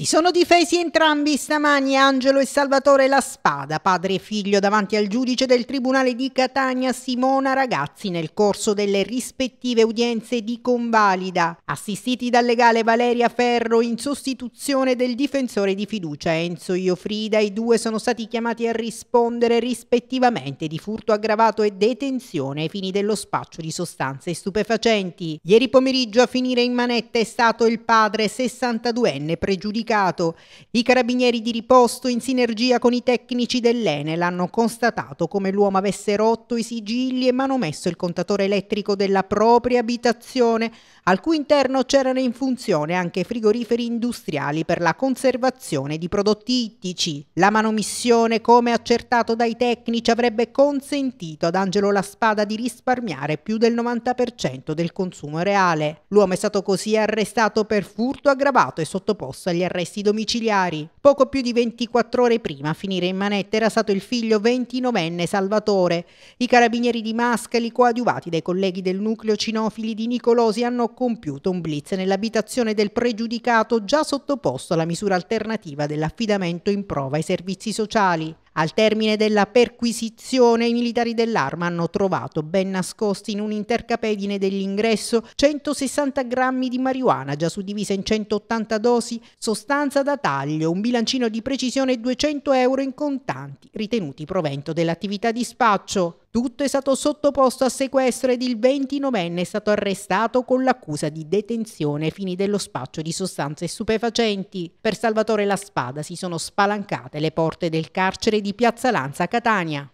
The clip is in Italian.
Si sono difesi entrambi stamani Angelo e Salvatore La Spada, padre e figlio davanti al giudice del Tribunale di Catania Simona Ragazzi nel corso delle rispettive udienze di convalida, assistiti dal legale Valeria Ferro in sostituzione del difensore di fiducia Enzo Iofrida. I due sono stati chiamati a rispondere rispettivamente di furto aggravato e detenzione ai fini dello spaccio di sostanze stupefacenti. Ieri pomeriggio a finire in manetta è stato il padre 62enne pregiudicato pubblicato. I carabinieri di riposto, in sinergia con i tecnici dell'Enel, hanno constatato come l'uomo avesse rotto i sigilli e manomesso il contatore elettrico della propria abitazione, al cui interno c'erano in funzione anche frigoriferi industriali per la conservazione di prodotti ittici. La manomissione, come accertato dai tecnici, avrebbe consentito ad Angelo La Spada di risparmiare più del 90% del consumo reale. L'uomo è stato così arrestato per furto aggravato e sottoposto agli arresti arresti domiciliari. Poco più di 24 ore prima a finire in manette era stato il figlio 29enne Salvatore. I carabinieri di Mascali, coadiuvati dai colleghi del nucleo cinofili di Nicolosi, hanno compiuto un blitz nell'abitazione del pregiudicato già sottoposto alla misura alternativa dell'affidamento in prova ai servizi sociali. Al termine della perquisizione i militari dell'arma hanno trovato ben nascosti in un intercapedine dell'ingresso 160 grammi di marijuana già suddivisa in 180 dosi, sostanza da taglio, un bilancino di precisione e 200 euro in contanti, ritenuti provento dell'attività di spaccio. Tutto è stato sottoposto a sequestro ed il 29enne è stato arrestato con l'accusa di detenzione ai fini dello spaccio di sostanze stupefacenti. Per Salvatore La Spada si sono spalancate le porte del carcere di Piazza Lanza a Catania.